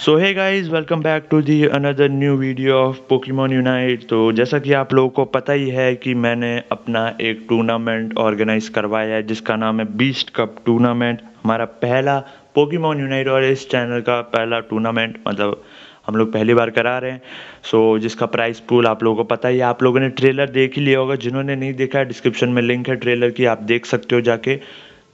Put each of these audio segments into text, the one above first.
so hi guys welcome back to the another new video of Pokemon Unite तो जैसा कि आप लोगों को पता ही है कि मैंने अपना एक टूर्नामेंट ऑर्गेनाइज करवाया है जिसका नाम है बीस्ट कप टूर्नामेंट हमारा पहला पोकीमोन यूनाइट और इस चैनल का पहला टूर्नामेंट मतलब हम लोग पहली बार करा रहे हैं सो so, जिसका प्राइस पूल आप लोगों को पता ही है आप लोगों ने ट्रेलर देख ही लिया होगा जिन्होंने नहीं देखा है डिस्क्रिप्शन में लिंक है ट्रेलर की आप देख सकते हो जाके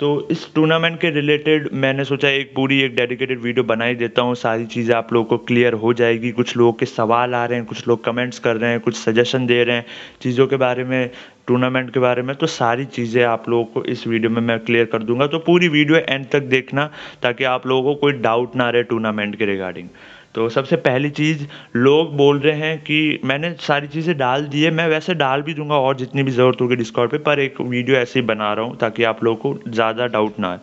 तो इस टूर्नामेंट के रिलेटेड मैंने सोचा एक पूरी एक डेडिकेटेड वीडियो बना ही देता हूँ सारी चीज़ें आप लोगों को क्लियर हो जाएगी कुछ लोगों के सवाल आ रहे हैं कुछ लोग कमेंट्स कर रहे हैं कुछ सजेशन दे रहे हैं चीज़ों के बारे में टूर्नामेंट के बारे में तो सारी चीज़ें आप लोगों को इस वीडियो में मैं क्लियर कर दूंगा तो पूरी वीडियो एंड तक देखना ताकि आप लोगों को कोई डाउट ना रहे टूर्नामेंट के रिगार्डिंग तो सबसे पहली चीज़ लोग बोल रहे हैं कि मैंने सारी चीज़ें डाल दी है मैं वैसे डाल भी दूंगा और जितनी भी ज़रूरत होगी डिस्काउंट पे पर एक वीडियो ऐसे ही बना रहा हूँ ताकि आप लोगों को ज़्यादा डाउट ना आए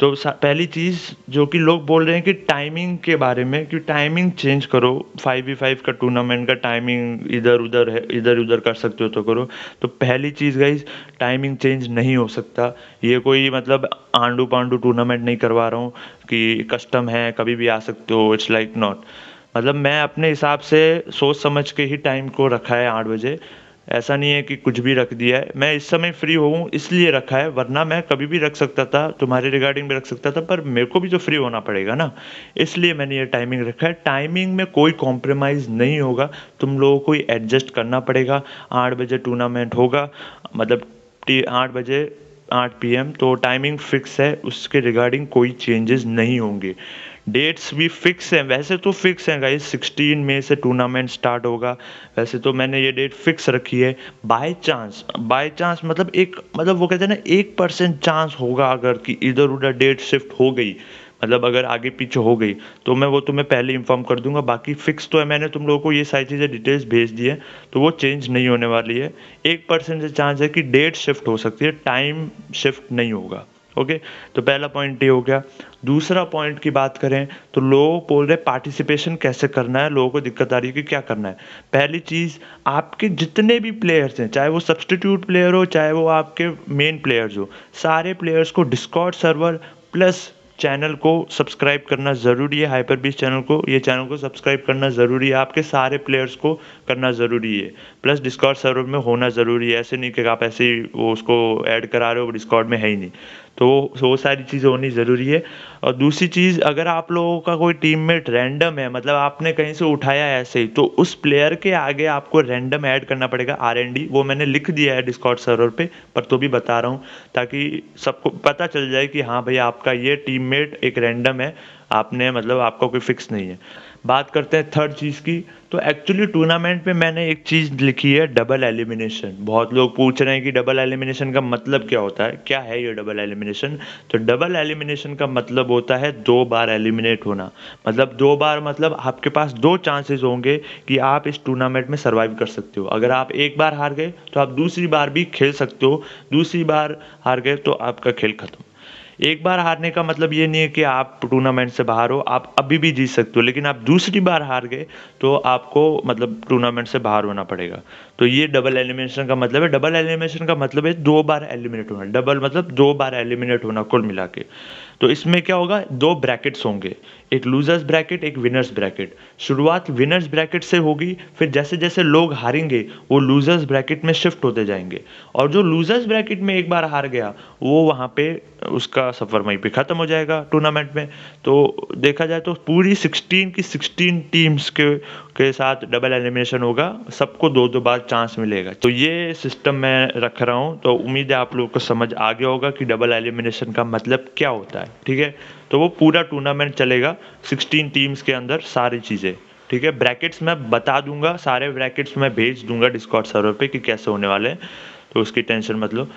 तो पहली चीज़ जो कि लोग बोल रहे हैं कि टाइमिंग के बारे में कि टाइमिंग चेंज करो फाइव वी फाइव का टूर्नामेंट का टाइमिंग इधर उधर है इधर उधर कर सकते हो तो करो तो पहली चीज़ गई टाइमिंग चेंज नहीं हो सकता ये कोई मतलब आंडू पांडू टूर्नामेंट नहीं करवा रहा हूँ कि कस्टम है कभी भी आ सकते हो इट्स लाइक नॉट मतलब मैं अपने हिसाब से सोच समझ के ही टाइम को रखा है आठ बजे ऐसा नहीं है कि कुछ भी रख दिया है मैं इस समय फ्री हूँ इसलिए रखा है वरना मैं कभी भी रख सकता था तुम्हारे रिगार्डिंग भी रख सकता था पर मेरे को भी तो फ्री होना पड़ेगा ना इसलिए मैंने ये टाइमिंग रखा है टाइमिंग में कोई कॉम्प्रोमाइज़ नहीं होगा तुम लोगों को एडजस्ट करना पड़ेगा आठ बजे टूर्नामेंट होगा मतलब आठ बजे आठ पी तो टाइमिंग फिक्स है उसके रिगार्डिंग कोई चेंजेस नहीं होंगे डेट्स भी फिक्स हैं वैसे तो फिक्स हैं गाइस 16 मई से टूर्नामेंट स्टार्ट होगा वैसे तो मैंने ये डेट फिक्स रखी है बाय चांस बाय चांस मतलब एक मतलब वो कहते हैं ना एक परसेंट चांस होगा अगर कि इधर उधर डेट शिफ्ट हो गई मतलब अगर आगे पीछे हो गई तो मैं वो तुम्हें पहले इन्फॉर्म कर दूंगा बाकी फिक्स तो है मैंने तुम लोगों को ये सारी चीज़ें डिटेल्स भेज दी है तो वो चेंज नहीं होने वाली है एक परसेंट से चांस है कि डेट शिफ्ट हो सकती है टाइम शिफ्ट नहीं होगा ओके तो पहला पॉइंट ये हो गया दूसरा पॉइंट की बात करें तो लोग बोल रहे पार्टिसिपेशन कैसे करना है लोगों को दिक्कत आ रही है कि क्या करना है पहली चीज़ आपके जितने भी प्लेयर्स हैं चाहे वो सब्सटीट्यूट प्लेयर हो चाहे वो आपके मेन प्लेयर्स हो सारे प्लेयर्स को डिस्कॉर्ड सर्वर प्लस चैनल को सब्सक्राइब करना ज़रूरी है हाइपर बीस चैनल को ये चैनल को सब्सक्राइब करना ज़रूरी है आपके सारे प्लेयर्स को करना ज़रूरी है प्लस डिस्कॉर्ड सर्वर में होना ज़रूरी है ऐसे नहीं कि आप ऐसे ही वो उसको ऐड करा रहे हो डिस्कॉर्ड में है ही नहीं तो, तो वो सारी चीज़ होनी ज़रूरी है और दूसरी चीज़ अगर आप लोगों का कोई टीम मेट रैंडम है मतलब आपने कहीं से उठाया है ऐसे ही तो उस प्लेयर के आगे आपको रैंडम ऐड करना पड़ेगा आर एन डी वो मैंने लिख दिया है डिस्कॉट सर्वर पे पर तो भी बता रहा हूँ ताकि सबको पता चल जाए कि हाँ भाई आपका ये टीम मेट एक रैंडम है आपने मतलब आपका कोई फिक्स नहीं है बात करते हैं थर्ड चीज़ की तो एक्चुअली टूर्नामेंट में मैंने एक चीज़ लिखी है डबल एलिमिनेशन बहुत लोग पूछ रहे हैं कि डबल एलिमिनेशन का मतलब क्या होता है क्या है ये डबल एलिमिनेशन तो डबल एलिमिनेशन का मतलब होता है दो बार एलिमिनेट होना मतलब दो बार मतलब आपके पास दो चांसेस होंगे कि आप इस टूर्नामेंट में सर्वाइव कर सकते हो अगर आप एक बार हार गए तो आप दूसरी बार भी खेल सकते हो दूसरी बार हार गए तो आपका खेल खत्म एक बार हारने का मतलब ये नहीं है कि आप टूर्नामेंट से बाहर हो आप अभी भी जीत सकते हो लेकिन आप दूसरी बार हार गए तो आपको मतलब टूर्नामेंट से बाहर होना पड़ेगा तो ये डबल एलिमिनेशन का मतलब है डबल एलिमिनेशन का मतलब है दो बार एलिमिनेट होना डबल मतलब दो बार एलिमिनेट होना कुल मिला के तो इसमें क्या होगा दो ब्रैकेट्स होंगे एक लूजर्स ब्रैकेट एक विनर्स ब्रैकेट शुरुआत विनर्स ब्रैकेट से होगी फिर जैसे जैसे लोग हारेंगे वो लूजर्स ब्रैकेट में शिफ्ट होते जाएंगे और जो लूजर्स ब्रैकेट में एक बार हार गया वो वहाँ पे उसका सफ़र वहीं पे ख़त्म हो जाएगा टूर्नामेंट में तो देखा जाए तो पूरी सिक्सटीन की सिक्सटीन टीम्स के के साथ डबल एलिमिनेशन होगा सबको दो दो बार चांस मिलेगा तो ये सिस्टम मैं रख रहा हूँ तो उम्मीद है आप लोगों को समझ आ गया होगा कि डबल एलिमिनेशन का मतलब क्या होता है है ठीक है तो वो पूरा टूर्नामेंट चलेगा 16 टीम्स के अंदर सारी चीज़ें ठीक है ब्रैकेट्स मैं बता दूंगा सारे ब्रैकेट्स मैं भेज दूंगा डिस्कॉट सर्वर पे कि कैसे होने वाले हैं तो उसकी टेंशन मत लो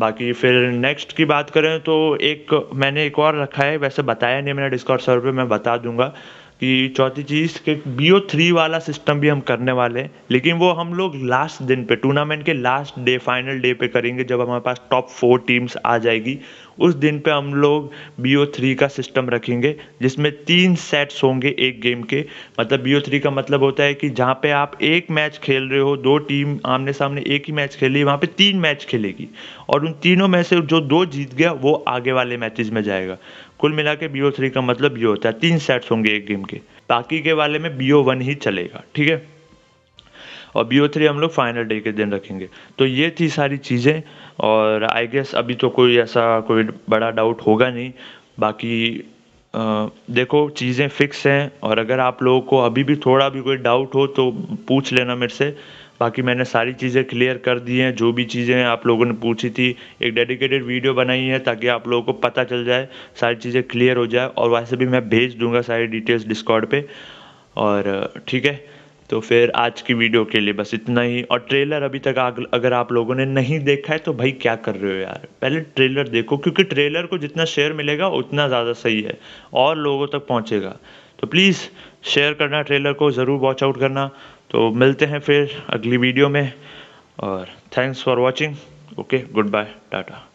बाकी फिर नेक्स्ट की बात करें तो एक मैंने एक और रखा है वैसे बताया नहीं मैंने डिस्कॉट सर्वर पे मैं बता दूंगा कि चौथी चीज़ के बी ओ थ्री वाला सिस्टम भी हम करने वाले हैं लेकिन वो हम लोग लास्ट दिन पे टूर्नामेंट के लास्ट डे फाइनल डे पे करेंगे जब हमारे पास टॉप फोर टीम्स आ जाएगी उस दिन पे हम लोग बी ओ थ्री का सिस्टम रखेंगे जिसमें तीन सेट्स होंगे एक गेम के मतलब बी ओ थ्री का मतलब होता है कि जहाँ पे आप एक मैच खेल रहे हो दो टीम आमने सामने एक ही मैच खेली वहाँ पे तीन मैच खेलेगी और उन तीनों में से जो दो जीत गया वो आगे वाले मैचेज में जाएगा कुल मिला के बी थ्री का मतलब ये होता है तीन सेट्स होंगे एक गेम के बाकी के वाले में बी वन ही चलेगा ठीक है और बी थ्री हम लोग फाइनल डे के दिन रखेंगे तो ये थी सारी चीज़ें और आई गेस अभी तो कोई ऐसा कोई बड़ा डाउट होगा नहीं बाकी आ, देखो चीज़ें फिक्स हैं और अगर आप लोगों को अभी भी थोड़ा भी कोई डाउट हो तो पूछ लेना मेरे से बाकी मैंने सारी चीज़ें क्लियर कर दी हैं जो भी चीज़ें आप लोगों ने पूछी थी एक डेडिकेटेड वीडियो बनाई है ताकि आप लोगों को पता चल जाए सारी चीज़ें क्लियर हो जाए और वैसे भी मैं भेज दूंगा सारी डिटेल्स डिस्कॉर्ड पे और ठीक है तो फिर आज की वीडियो के लिए बस इतना ही और ट्रेलर अभी तक आग, अगर आप लोगों ने नहीं देखा है तो भाई क्या कर रहे हो यार पहले ट्रेलर देखो क्योंकि ट्रेलर को जितना शेयर मिलेगा उतना ज़्यादा सही है और लोगों तक पहुँचेगा तो प्लीज़ शेयर करना ट्रेलर को ज़रूर वॉच आउट करना तो मिलते हैं फिर अगली वीडियो में और thanks for watching okay goodbye Tata